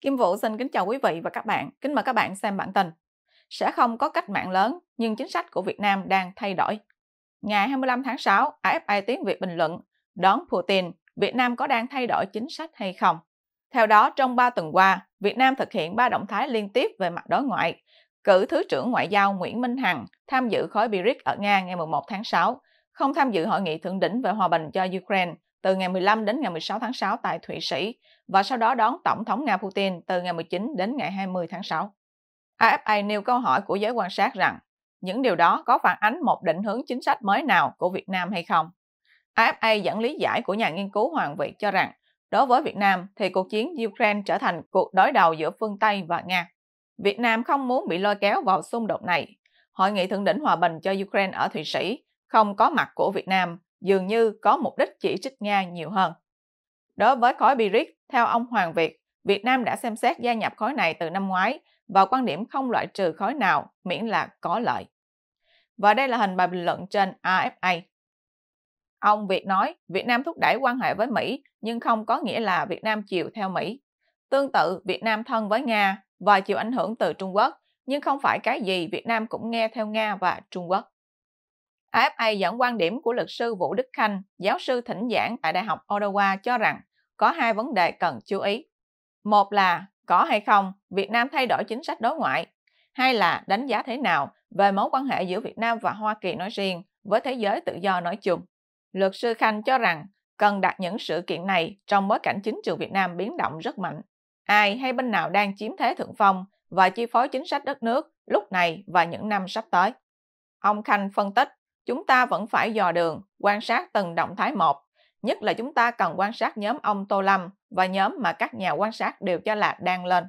Kim Vũ xin kính chào quý vị và các bạn. Kính mời các bạn xem bản tin. Sẽ không có cách mạng lớn, nhưng chính sách của Việt Nam đang thay đổi. Ngày 25 tháng 6, AFI tiếng Việt bình luận đón Putin, Việt Nam có đang thay đổi chính sách hay không? Theo đó, trong 3 tuần qua, Việt Nam thực hiện 3 động thái liên tiếp về mặt đối ngoại. Cử Thứ trưởng Ngoại giao Nguyễn Minh Hằng tham dự khối BRICS ở Nga ngày 11 tháng 6, không tham dự hội nghị thượng đỉnh về hòa bình cho Ukraine từ ngày 15 đến ngày 16 tháng 6 tại Thụy Sĩ và sau đó đón Tổng thống Nga Putin từ ngày 19 đến ngày 20 tháng 6. AFA nêu câu hỏi của giới quan sát rằng những điều đó có phản ánh một định hướng chính sách mới nào của Việt Nam hay không. AFA dẫn lý giải của nhà nghiên cứu Hoàng vị cho rằng đối với Việt Nam thì cuộc chiến Ukraine trở thành cuộc đối đầu giữa phương Tây và Nga. Việt Nam không muốn bị lôi kéo vào xung đột này. Hội nghị thượng đỉnh hòa bình cho Ukraine ở Thụy Sĩ không có mặt của Việt Nam dường như có mục đích chỉ trích Nga nhiều hơn. Đối với khối BRICS, theo ông Hoàng Việt, Việt Nam đã xem xét gia nhập khối này từ năm ngoái và quan điểm không loại trừ khối nào miễn là có lợi. Và đây là hình bài bình luận trên AFA. Ông Việt nói Việt Nam thúc đẩy quan hệ với Mỹ nhưng không có nghĩa là Việt Nam chiều theo Mỹ. Tương tự, Việt Nam thân với Nga và chịu ảnh hưởng từ Trung Quốc nhưng không phải cái gì Việt Nam cũng nghe theo Nga và Trung Quốc. AFA dẫn quan điểm của luật sư Vũ Đức Khanh, giáo sư thỉnh giảng tại Đại học Ottawa cho rằng có hai vấn đề cần chú ý. Một là có hay không Việt Nam thay đổi chính sách đối ngoại, hai là đánh giá thế nào về mối quan hệ giữa Việt Nam và Hoa Kỳ nói riêng với thế giới tự do nói chung. Luật sư Khanh cho rằng cần đặt những sự kiện này trong bối cảnh chính trường Việt Nam biến động rất mạnh. Ai hay bên nào đang chiếm thế thượng phong và chi phối chính sách đất nước lúc này và những năm sắp tới. Ông Khanh phân tích chúng ta vẫn phải dò đường, quan sát từng động thái một. Nhất là chúng ta cần quan sát nhóm ông Tô Lâm và nhóm mà các nhà quan sát đều cho là đang lên.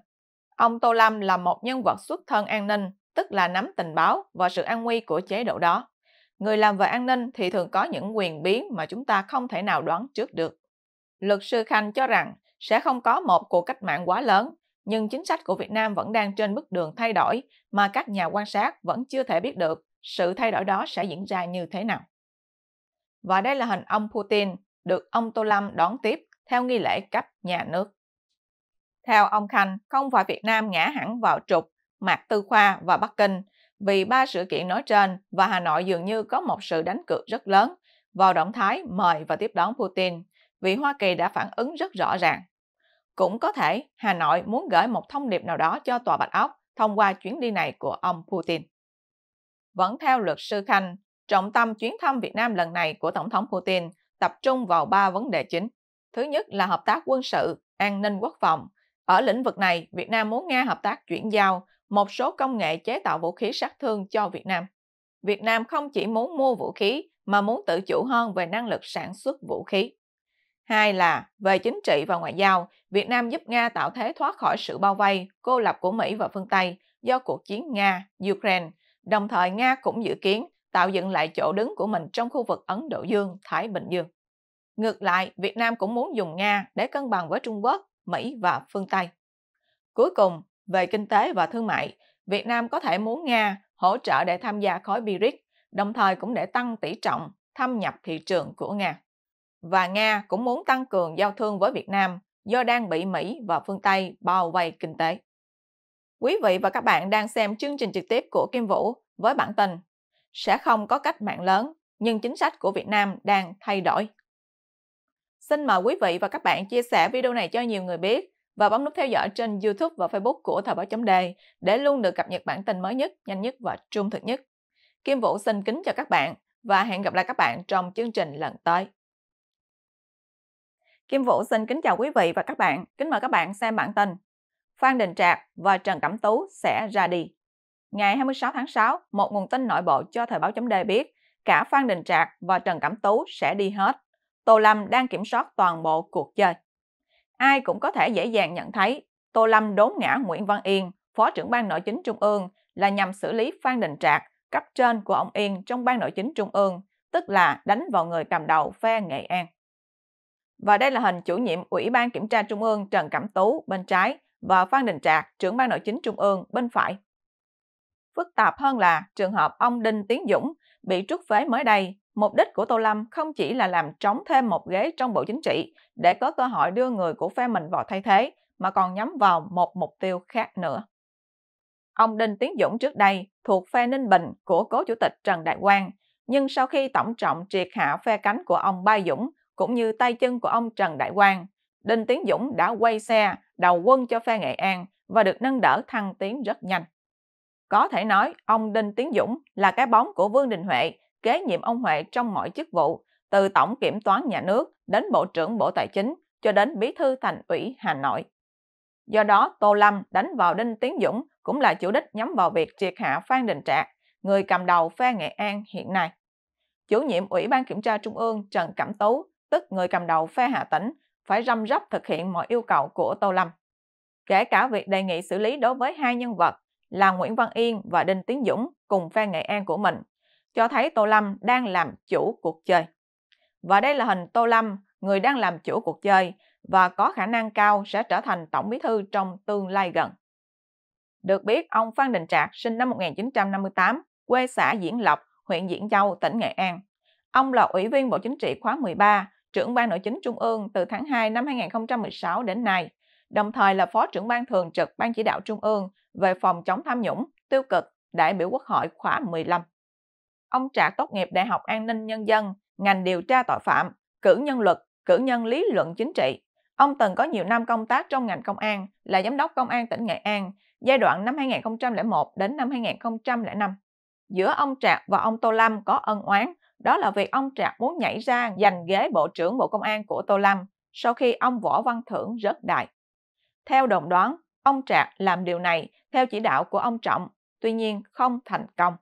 Ông Tô Lâm là một nhân vật xuất thân an ninh, tức là nắm tình báo và sự an nguy của chế độ đó. Người làm về an ninh thì thường có những quyền biến mà chúng ta không thể nào đoán trước được. Luật sư Khanh cho rằng sẽ không có một cuộc cách mạng quá lớn, nhưng chính sách của Việt Nam vẫn đang trên bước đường thay đổi mà các nhà quan sát vẫn chưa thể biết được sự thay đổi đó sẽ diễn ra như thế nào. Và đây là hình ông Putin được ông Tô Lâm đón tiếp theo nghi lễ cấp nhà nước. Theo ông Khanh, không phải Việt Nam ngã hẳn vào trục Mạc Tư Khoa và Bắc Kinh vì ba sự kiện nói trên và Hà Nội dường như có một sự đánh cược rất lớn vào động thái mời và tiếp đón Putin vì Hoa Kỳ đã phản ứng rất rõ ràng. Cũng có thể Hà Nội muốn gửi một thông điệp nào đó cho Tòa Bạch Ốc thông qua chuyến đi này của ông Putin. Vẫn theo luật sư Khanh, trọng tâm chuyến thăm Việt Nam lần này của Tổng thống Putin tập trung vào ba vấn đề chính. Thứ nhất là hợp tác quân sự, an ninh quốc phòng. Ở lĩnh vực này, Việt Nam muốn Nga hợp tác chuyển giao một số công nghệ chế tạo vũ khí sát thương cho Việt Nam. Việt Nam không chỉ muốn mua vũ khí mà muốn tự chủ hơn về năng lực sản xuất vũ khí. Hai là về chính trị và ngoại giao, Việt Nam giúp Nga tạo thế thoát khỏi sự bao vây, cô lập của Mỹ và phương Tây do cuộc chiến Nga-Ukraine Đồng thời, Nga cũng dự kiến tạo dựng lại chỗ đứng của mình trong khu vực Ấn Độ Dương, Thái Bình Dương. Ngược lại, Việt Nam cũng muốn dùng Nga để cân bằng với Trung Quốc, Mỹ và phương Tây. Cuối cùng, về kinh tế và thương mại, Việt Nam có thể muốn Nga hỗ trợ để tham gia khối BRICS, đồng thời cũng để tăng tỷ trọng thâm nhập thị trường của Nga. Và Nga cũng muốn tăng cường giao thương với Việt Nam do đang bị Mỹ và phương Tây bao vây kinh tế. Quý vị và các bạn đang xem chương trình trực tiếp của Kim Vũ với bản tin Sẽ không có cách mạng lớn, nhưng chính sách của Việt Nam đang thay đổi. Xin mời quý vị và các bạn chia sẻ video này cho nhiều người biết và bấm nút theo dõi trên YouTube và Facebook của Thời báo chấm đề để luôn được cập nhật bản tin mới nhất, nhanh nhất và trung thực nhất. Kim Vũ xin kính chào các bạn và hẹn gặp lại các bạn trong chương trình lần tới. Kim Vũ xin kính chào quý vị và các bạn. Kính mời các bạn xem bản tin Phan Đình Trạc và Trần Cẩm Tú sẽ ra đi. Ngày 26 tháng 6, một nguồn tin nội bộ cho Thời báo chấm đê biết cả Phan Đình Trạc và Trần Cẩm Tú sẽ đi hết. Tô Lâm đang kiểm soát toàn bộ cuộc chơi. Ai cũng có thể dễ dàng nhận thấy Tô Lâm đốn ngã Nguyễn Văn Yên, Phó trưởng ban nội chính Trung ương là nhằm xử lý Phan Đình Trạc, cấp trên của ông Yên trong ban nội chính Trung ương, tức là đánh vào người cầm đầu phe Nghệ An. Và đây là hình chủ nhiệm Ủy ban Kiểm tra Trung ương Trần Cẩm Tú bên trái và Phan Đình Trạc, trưởng ban nội chính trung ương bên phải. Phức tạp hơn là trường hợp ông Đinh Tiến Dũng bị trút phế mới đây, mục đích của Tô Lâm không chỉ là làm trống thêm một ghế trong Bộ Chính trị để có cơ hội đưa người của phe mình vào thay thế, mà còn nhắm vào một mục tiêu khác nữa. Ông Đinh Tiến Dũng trước đây thuộc phe Ninh Bình của cố chủ tịch Trần Đại Quang, nhưng sau khi tổng trọng triệt hạ phe cánh của ông Ba Dũng cũng như tay chân của ông Trần Đại Quang, Đinh Tiến Dũng đã quay xe đầu quân cho phe Nghệ An và được nâng đỡ thăng tiến rất nhanh. Có thể nói, ông Đinh Tiến Dũng là cái bóng của Vương Đình Huệ, kế nhiệm ông Huệ trong mọi chức vụ, từ Tổng Kiểm toán Nhà nước đến Bộ trưởng Bộ Tài chính cho đến Bí thư Thành ủy Hà Nội. Do đó, Tô Lâm đánh vào Đinh Tiến Dũng cũng là chủ đích nhắm vào việc triệt hạ Phan Đình Trạc, người cầm đầu phe Nghệ An hiện nay. Chủ nhiệm Ủy ban Kiểm tra Trung ương Trần Cẩm Tú, tức người cầm đầu phe Hà Tĩnh, phải răm rắp thực hiện mọi yêu cầu của Tô Lâm, kể cả việc đề nghị xử lý đối với hai nhân vật là Nguyễn Văn Yên và Đinh Tiến Dũng cùng phe Nghệ An của mình, cho thấy Tô Lâm đang làm chủ cuộc chơi. Và đây là hình Tô Lâm, người đang làm chủ cuộc chơi và có khả năng cao sẽ trở thành tổng bí thư trong tương lai gần. Được biết, ông Phan Đình Trạc sinh năm 1958, quê xã Diễn Lộc, huyện Diễn Châu, tỉnh Nghệ An. Ông là Ủy viên Bộ Chính trị khóa 13, trưởng ban nội chính trung ương từ tháng 2 năm 2016 đến nay, đồng thời là phó trưởng ban thường trực ban chỉ đạo trung ương về phòng chống tham nhũng, tiêu cực, đại biểu Quốc hội khóa 15. Ông Trạc tốt nghiệp Đại học An ninh Nhân dân, ngành điều tra tội phạm, cử nhân luật, cử nhân lý luận chính trị. Ông từng có nhiều năm công tác trong ngành công an, là giám đốc công an tỉnh Nghệ An, giai đoạn năm 2001 đến năm 2005. Giữa ông Trạc và ông Tô Lâm có ân oán, đó là việc ông Trạc muốn nhảy ra giành ghế Bộ trưởng Bộ Công an của Tô Lâm sau khi ông Võ Văn Thưởng rớt đại. Theo đồn đoán, ông Trạc làm điều này theo chỉ đạo của ông Trọng, tuy nhiên không thành công.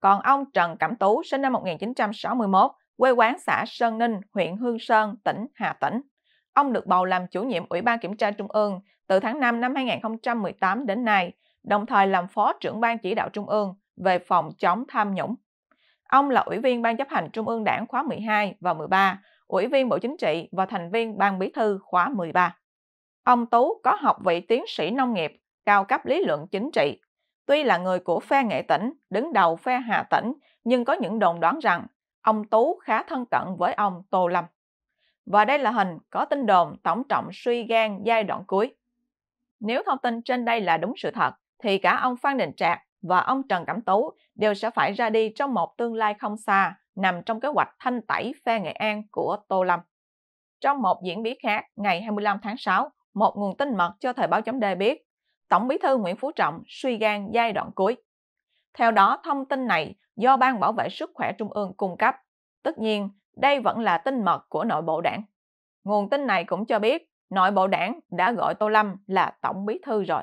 Còn ông Trần Cẩm Tú sinh năm 1961, quê quán xã Sơn Ninh, huyện Hương Sơn, tỉnh Hà Tĩnh. Ông được bầu làm chủ nhiệm Ủy ban Kiểm tra Trung ương từ tháng 5 năm 2018 đến nay, đồng thời làm phó trưởng ban chỉ đạo Trung ương về phòng chống tham nhũng. Ông là Ủy viên Ban chấp hành Trung ương Đảng khóa 12 và 13, Ủy viên Bộ Chính trị và thành viên Ban Bí thư khóa 13. Ông Tú có học vị tiến sĩ nông nghiệp, cao cấp lý luận chính trị. Tuy là người của phe Nghệ tỉnh, đứng đầu phe Hà tỉnh, nhưng có những đồn đoán rằng ông Tú khá thân cận với ông Tô Lâm. Và đây là hình có tin đồn tổng trọng suy gan giai đoạn cuối. Nếu thông tin trên đây là đúng sự thật, thì cả ông Phan Đình Trạc và ông Trần Cẩm Tú đều sẽ phải ra đi trong một tương lai không xa nằm trong kế hoạch thanh tẩy phe Nghệ An của Tô Lâm. Trong một diễn biến khác, ngày 25 tháng 6, một nguồn tin mật cho thời báo chấm đề biết Tổng bí thư Nguyễn Phú Trọng suy gan giai đoạn cuối. Theo đó, thông tin này do Ban Bảo vệ Sức khỏe Trung ương cung cấp. Tất nhiên, đây vẫn là tin mật của nội bộ đảng. Nguồn tin này cũng cho biết nội bộ đảng đã gọi Tô Lâm là Tổng bí thư rồi.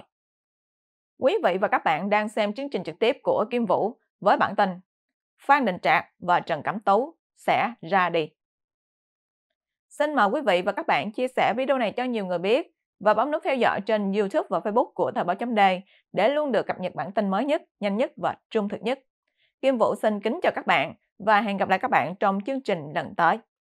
Quý vị và các bạn đang xem chương trình trực tiếp của Kim Vũ với bản tin Phan Đình Trạc và Trần Cẩm Tú sẽ ra đi. Xin mời quý vị và các bạn chia sẻ video này cho nhiều người biết và bấm nút theo dõi trên YouTube và Facebook của Thời báo chấm đề để luôn được cập nhật bản tin mới nhất, nhanh nhất và trung thực nhất. Kim Vũ xin kính chào các bạn và hẹn gặp lại các bạn trong chương trình lần tới.